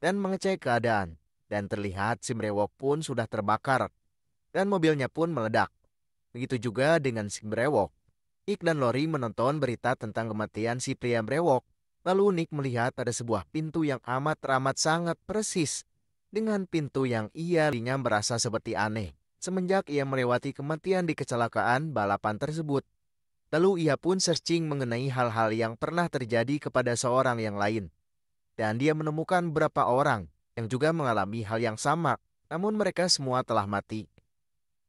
dan mengecek keadaan. Dan terlihat si Brewok pun sudah terbakar dan mobilnya pun meledak. Begitu juga dengan si Brewok. Ik dan Lori menonton berita tentang kematian si pria Brewok. Lalu Nick melihat ada sebuah pintu yang amat teramat sangat persis dengan pintu yang ia dirinya merasa seperti aneh semenjak ia melewati kematian di kecelakaan balapan tersebut. Lalu ia pun searching mengenai hal-hal yang pernah terjadi kepada seorang yang lain dan dia menemukan beberapa orang yang juga mengalami hal yang sama, namun mereka semua telah mati.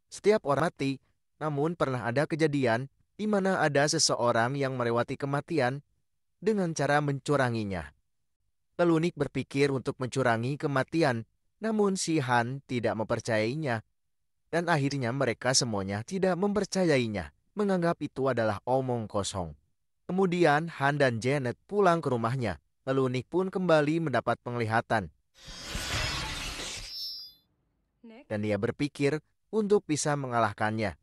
Setiap orang mati, namun pernah ada kejadian di mana ada seseorang yang melewati kematian dengan cara mencuranginya. telunik berpikir untuk mencurangi kematian, namun si Han tidak mempercayainya. Dan akhirnya mereka semuanya tidak mempercayainya, menganggap itu adalah omong kosong. Kemudian Han dan Janet pulang ke rumahnya lalu pun kembali mendapat penglihatan. Dan dia berpikir untuk bisa mengalahkannya.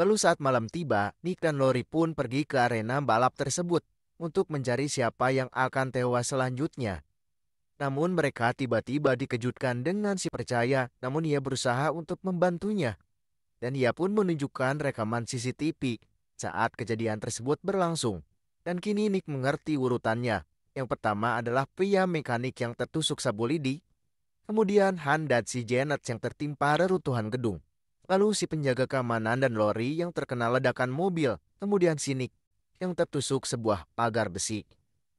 Lalu saat malam tiba, Nick dan Lori pun pergi ke arena balap tersebut untuk mencari siapa yang akan tewas selanjutnya. Namun mereka tiba-tiba dikejutkan dengan si percaya, namun ia berusaha untuk membantunya. Dan ia pun menunjukkan rekaman CCTV saat kejadian tersebut berlangsung. Dan kini Nick mengerti urutannya. Yang pertama adalah pria mekanik yang tertusuk sabu lidi, kemudian Han dan si Janet yang tertimpa reruntuhan gedung, lalu si penjaga keamanan dan Lori yang terkena ledakan mobil, kemudian si Nick yang tertusuk sebuah pagar besi.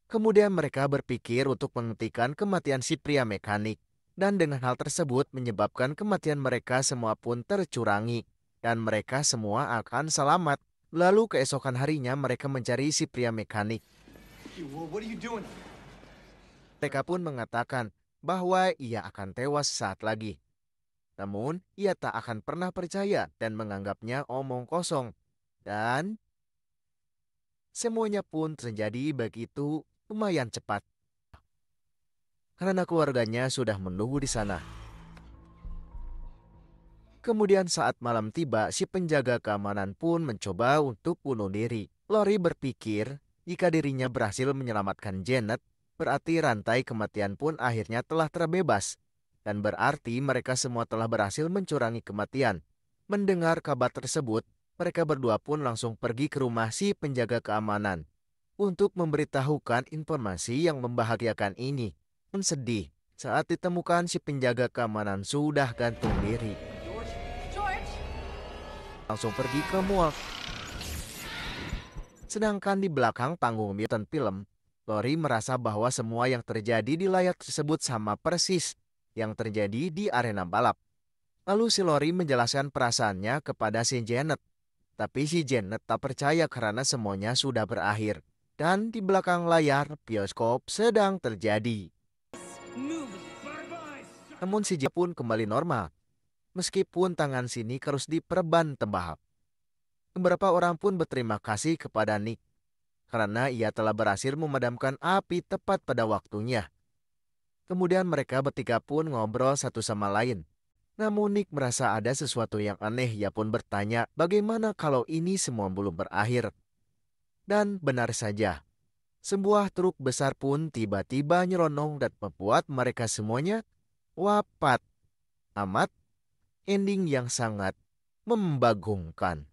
Kemudian mereka berpikir untuk menghentikan kematian si pria mekanik, dan dengan hal tersebut menyebabkan kematian mereka semua pun tercurangi, dan mereka semua akan selamat. Lalu keesokan harinya mereka mencari si pria mekanik mereka pun mengatakan bahwa ia akan tewas saat lagi. Namun, ia tak akan pernah percaya dan menganggapnya omong kosong. Dan semuanya pun terjadi begitu lumayan cepat. Karena keluarganya sudah menunggu di sana. Kemudian saat malam tiba, si penjaga keamanan pun mencoba untuk bunuh diri. Lori berpikir jika dirinya berhasil menyelamatkan Janet, berarti rantai kematian pun akhirnya telah terbebas. Dan berarti mereka semua telah berhasil mencurangi kematian. Mendengar kabar tersebut, mereka berdua pun langsung pergi ke rumah si penjaga keamanan. Untuk memberitahukan informasi yang membahagiakan ini. Pun sedih saat ditemukan si penjaga keamanan sudah gantung diri. Langsung pergi ke mall Sedangkan di belakang panggung Mutant Film, Lori merasa bahwa semua yang terjadi di layar tersebut sama persis yang terjadi di arena balap. Lalu si Lori menjelaskan perasaannya kepada si Janet. Tapi si Janet tak percaya karena semuanya sudah berakhir. Dan di belakang layar, bioskop sedang terjadi. Namun si Janet pun kembali normal. Meskipun tangan sini terus diperban tembahap. Beberapa orang pun berterima kasih kepada Nick karena ia telah berhasil memadamkan api tepat pada waktunya. Kemudian mereka bertiga pun ngobrol satu sama lain. Namun Nick merasa ada sesuatu yang aneh ia pun bertanya bagaimana kalau ini semua belum berakhir. Dan benar saja, sebuah truk besar pun tiba-tiba nyeronong dan membuat mereka semuanya wapat. Amat ending yang sangat membagongkan.